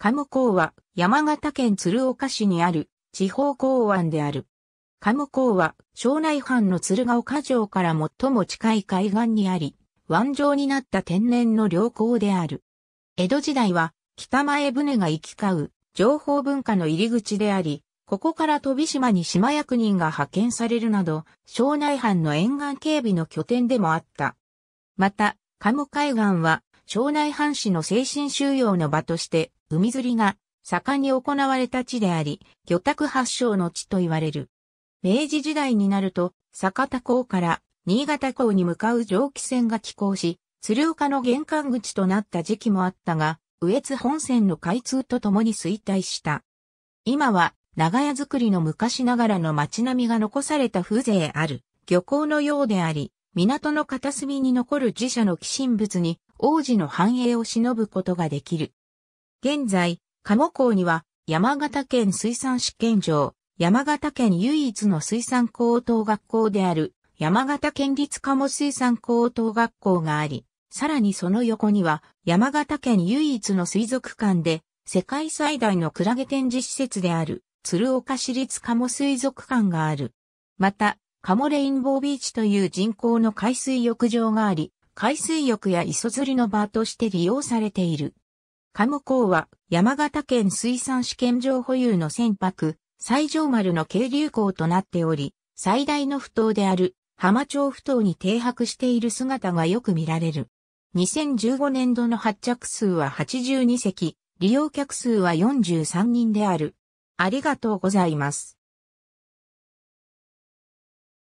鴨港は山形県鶴岡市にある地方港湾である。鴨港は庄内藩の鶴岡城から最も近い海岸にあり、湾状になった天然の良港である。江戸時代は北前船が行き交う情報文化の入り口であり、ここから飛島に島役人が派遣されるなど、庄内藩の沿岸警備の拠点でもあった。また、鴨海岸は町内藩士の精神収容の場として、海釣りが盛んに行われた地であり、魚拓発祥の地と言われる。明治時代になると、酒田港から新潟港に向かう蒸気船が寄港し、鶴岡の玄関口となった時期もあったが、上津本線の開通とともに衰退した。今は、長屋造りの昔ながらの街並みが残された風情ある、漁港のようであり、港の片隅に残る自社の寄進物に王子の繁栄を忍ぶことができる。現在、鴨港には山形県水産試験場、山形県唯一の水産高等学校である山形県立鴨水産高等学校があり、さらにその横には山形県唯一の水族館で世界最大のクラゲ展示施設である鶴岡市立鴨水族館がある。また、鴨レインボービーチという人工の海水浴場があり、海水浴や磯釣りの場として利用されている。鴨港は山形県水産試験場保有の船舶、西条丸の渓流港となっており、最大の不頭である浜町不頭に停泊している姿がよく見られる。2015年度の発着数は82隻、利用客数は43人である。ありがとうございます。